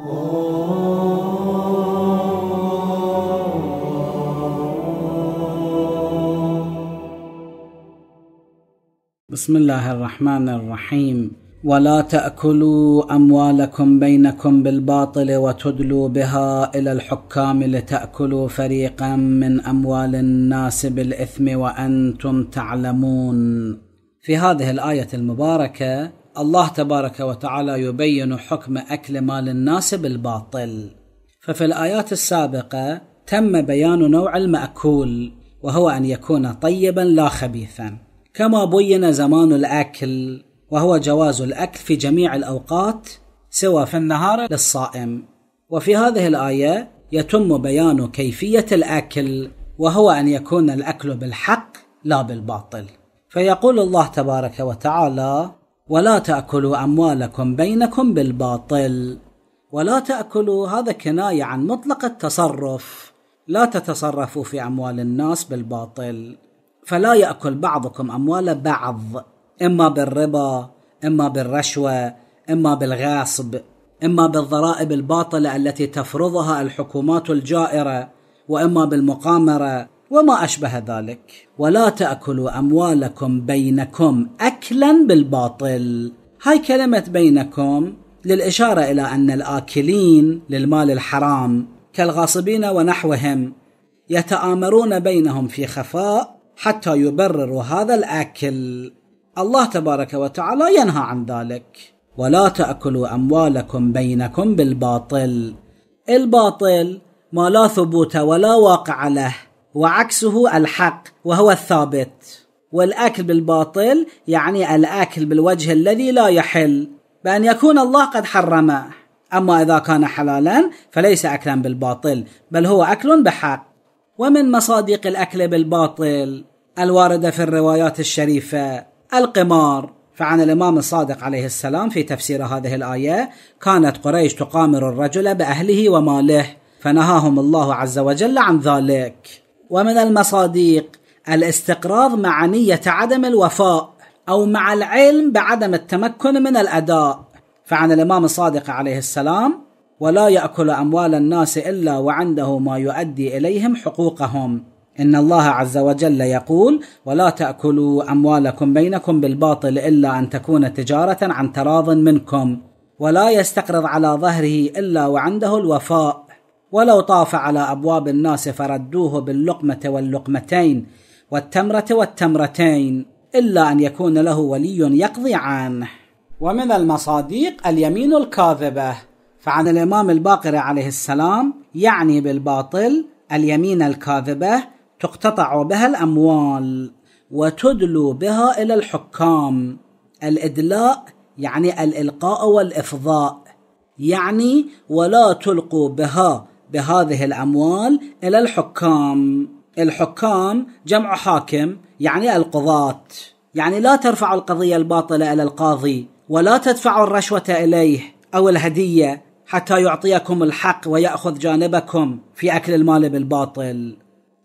بسم الله الرحمن الرحيم ولا تاكلوا اموالكم بينكم بالباطل وتدلوا بها الى الحكام لتاكلوا فريقا من اموال الناس بالاثم وانتم تعلمون في هذه الايه المباركه الله تبارك وتعالى يبين حكم اكل مال الناس بالباطل ففي الايات السابقه تم بيان نوع الماكول وهو ان يكون طيبا لا خبيثا كما بين زمان الاكل وهو جواز الاكل في جميع الاوقات سوى في النهار للصائم وفي هذه الايه يتم بيان كيفيه الاكل وهو ان يكون الاكل بالحق لا بالباطل فيقول الله تبارك وتعالى ولا تأكلوا أموالكم بينكم بالباطل ولا تأكلوا هذا كناية عن مطلق التصرف لا تتصرفوا في أموال الناس بالباطل فلا يأكل بعضكم أموال بعض إما بالربا إما بالرشوة إما بالغاصب إما بالضرائب الباطلة التي تفرضها الحكومات الجائرة وإما بالمقامرة وما أشبه ذلك ولا تأكلوا أموالكم بينكم أكلا بالباطل هاي كلمة بينكم للإشارة إلى أن الآكلين للمال الحرام كالغاصبين ونحوهم يتآمرون بينهم في خفاء حتى يبرروا هذا الأكل الله تبارك وتعالى ينهى عن ذلك ولا تأكلوا أموالكم بينكم بالباطل الباطل ما لا ثبوت ولا واقع له وعكسه الحق وهو الثابت والاكل بالباطل يعني الاكل بالوجه الذي لا يحل بان يكون الله قد حرمه اما اذا كان حلالا فليس اكلا بالباطل بل هو اكل بحق ومن مصادق الاكل بالباطل الوارده في الروايات الشريفه القمار فعن الامام الصادق عليه السلام في تفسير هذه الايه كانت قريش تقامر الرجل باهله وماله فنهاهم الله عز وجل عن ذلك ومن المصاديق الاستقراض مع نية عدم الوفاء أو مع العلم بعدم التمكن من الأداء فعن الإمام الصادق عليه السلام ولا يأكل أموال الناس إلا وعنده ما يؤدي إليهم حقوقهم إن الله عز وجل يقول ولا تأكلوا أموالكم بينكم بالباطل إلا أن تكون تجارة عن تراض منكم ولا يستقرض على ظهره إلا وعنده الوفاء ولو طاف على ابواب الناس فردوه باللقمه واللقمتين والتمره والتمرتين الا ان يكون له ولي يقضي عنه ومن المصاديق اليمين الكاذبه فعن الامام الباقر عليه السلام يعني بالباطل اليمين الكاذبه تقتطع بها الاموال وتدلو بها الى الحكام الادلاء يعني الالقاء والافضاء يعني ولا تلقوا بها بهذه الأموال إلى الحكام الحكام جمع حاكم يعني القضاة يعني لا ترفع القضية الباطلة إلى القاضي ولا تدفع الرشوة إليه أو الهدية حتى يعطيكم الحق ويأخذ جانبكم في أكل المال بالباطل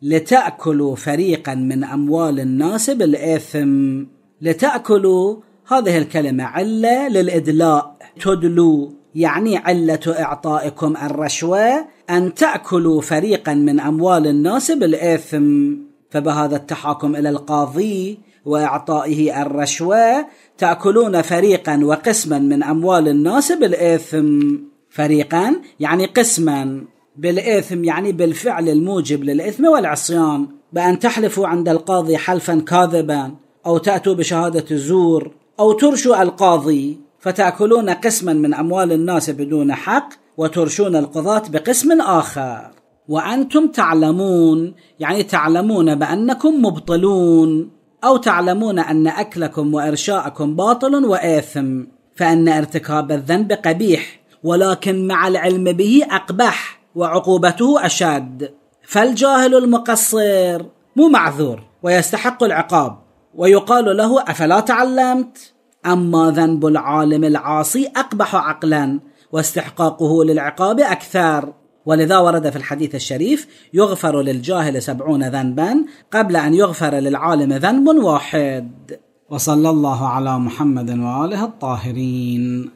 لتأكلوا فريقا من أموال الناس بالإثم لتأكلوا هذه الكلمة علة للإدلاء تدلوا يعني علة إعطائكم الرشوة أن تأكلوا فريقا من أموال الناس بالإثم فبهذا التحاكم إلى القاضي وإعطائه الرشوة تأكلون فريقا وقسما من أموال الناس بالإثم فريقا يعني قسما بالإثم يعني بالفعل الموجب للإثم والعصيان بأن تحلفوا عند القاضي حلفا كاذبا أو تأتوا بشهادة الزور أو ترشوا القاضي فتاكلون قسما من اموال الناس بدون حق وترشون القضاه بقسم اخر وانتم تعلمون يعني تعلمون بانكم مبطلون او تعلمون ان اكلكم وارشاءكم باطل واثم فان ارتكاب الذنب قبيح ولكن مع العلم به اقبح وعقوبته اشد فالجاهل المقصر مو معذور ويستحق العقاب ويقال له افلا تعلمت أما ذنب العالم العاصي أقبح عقلا واستحقاقه للعقاب أكثر ولذا ورد في الحديث الشريف يغفر للجاهل سبعون ذنبا قبل أن يغفر للعالم ذنب واحد وصلى الله على محمد وآله الطاهرين